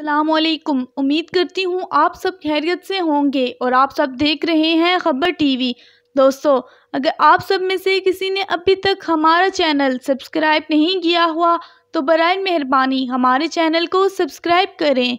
अल्लाम उम्मीद करती हूँ आप सब खैरियत से होंगे और आप सब देख रहे हैं खबर टीवी दोस्तों अगर आप सब में से किसी ने अभी तक हमारा चैनल सब्सक्राइब नहीं किया हुआ तो बर मेहरबानी हमारे चैनल को सब्सक्राइब करें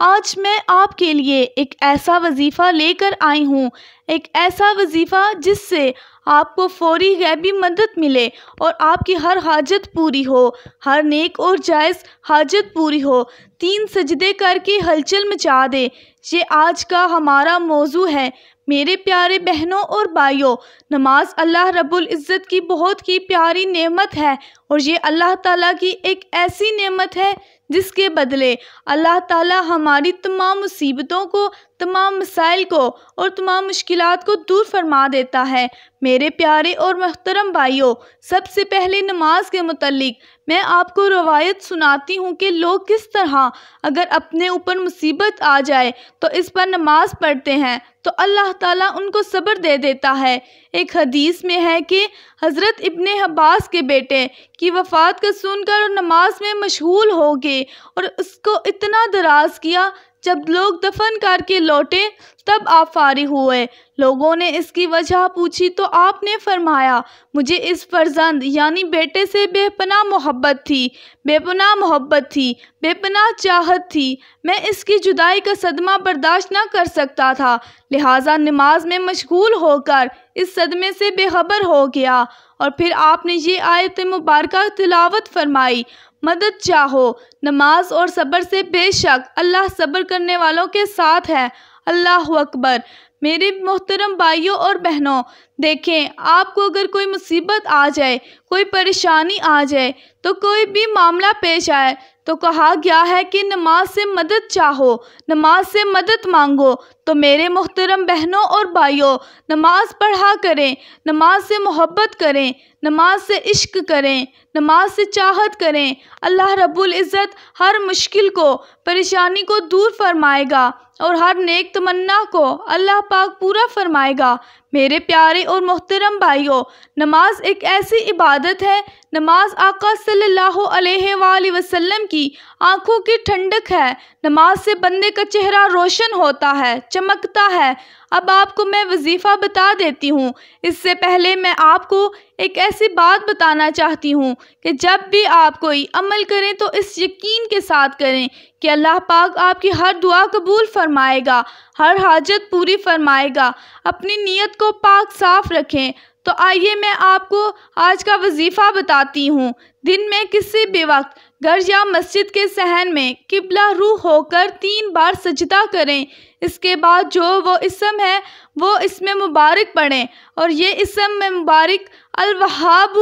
आज मैं आपके लिए एक ऐसा वजीफ़ा लेकर आई हूँ एक ऐसा वजीफ़ा जिससे आपको फौरी गैबी मदद मिले और आपकी हर हाजत पूरी हो हर नेक और जायज़ हाजत पूरी हो तीन सजदे करके हलचल मचा दे ये आज का हमारा मौजू है मेरे प्यारे बहनों और भाइयों नमाज अल्लाह रब्बुल इज़्ज़त की बहुत ही प्यारी नेमत है और ये अल्लाह ताला की एक ऐसी नेमत है जिसके बदले अल्लाह ताला हमारी तमाम मुसीबतों को तमाम मसाइल को और तमाम मुश्किल को दूर फरमा देता है मेरे प्यारे और मोहतरम भाइयों सबसे पहले नमाज के मतलब मैं आपको रवायत सुनाती हूँ कि लोग किस तरह अगर अपने ऊपर मुसीबत आ जाए तो इस पर नमाज पढ़ते हैं तो अल्लाह ताला उनको सब्र दे देता है एक हदीस में है कि हज़रत इब्ने हब्बास के बेटे की वफ़ात का सुनकर और नमाज में मशहूल हो गए और उसको इतना दराज किया जब लोग दफन करके लौटे तब आप फारिग हुए लोगों ने इसकी वजह पूछी तो आपने फरमाया मुझे इस फर्जंद यानी बेटे से बेपना मोहब्बत थी बेपना मोहब्बत थी बेपना चाहत थी मैं इसकी जुदाई का सदमा बर्दाश्त ना कर सकता था लिहाजा नमाज में मशगूल होकर इस सदमे से बेखबर हो गया और फिर आपने ये आयत मुबारक तिलावत फरमाई मदद चाहो नमाज और सब्र से बेशक अल्लाह सब्र करने वालों के साथ है अल्लाह अकबर मेरे मोहतरम भाइयों और बहनों देखें आपको अगर कोई मुसीबत आ जाए कोई परेशानी आ जाए तो कोई भी मामला पेश आए तो कहा गया है कि नमाज से मदद चाहो नमाज से मदद मांगो तो मेरे मोहतरम बहनों और भाइयों नमाज पढ़ा करें नमाज से मोहब्बत करें नमाज से इश्क करें नमाज से चाहत करें अल्लाह रब्बुल इज़्ज़त हर मुश्किल को परेशानी को दूर फरमाएगा और हर नेक तमन्ना को अल्लाह पाक पूरा फरमाएगा मेरे प्यारे और मोहतरम भाइयों नमाज एक ऐसी इबादत है नमाज आका सल्लल्लाहु अलैहि वसल्लम की आंखों की ठंडक है नमाज से बंदे का चेहरा रोशन होता है चमकता है अब आपको मैं वजीफ़ा बता देती हूँ इससे पहले मैं आपको एक ऐसी बात बताना चाहती हूँ कि जब भी आप कोई अमल करें तो इस यकीन के साथ करें कि अल्लाह पाक आपकी हर दुआ कबूल फरमाएगा हर हाजत पूरी फरमाएगा अपनी नीयत को पाक साफ रखें तो आइए मैं आपको आज का वजीफ़ा बताती हूँ दिन में किसी भी वक्त घर या मस्जिद के सहन में किबला रू होकर तीन बार सजदा करें इसके बाद जो वो इसम है वो इसमें मुबारक पढ़ें और ये इसम में मुबारक अलवहाब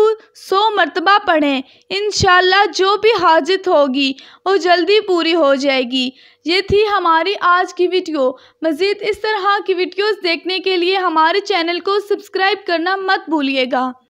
सौ मरतबा पढ़ें इन जो भी हाजत होगी वो जल्दी पूरी हो जाएगी ये थी हमारी आज की वीडियो मज़ीद इस तरह की वीडियोस देखने के लिए हमारे चैनल को सब्सक्राइब करना मत भूलिएगा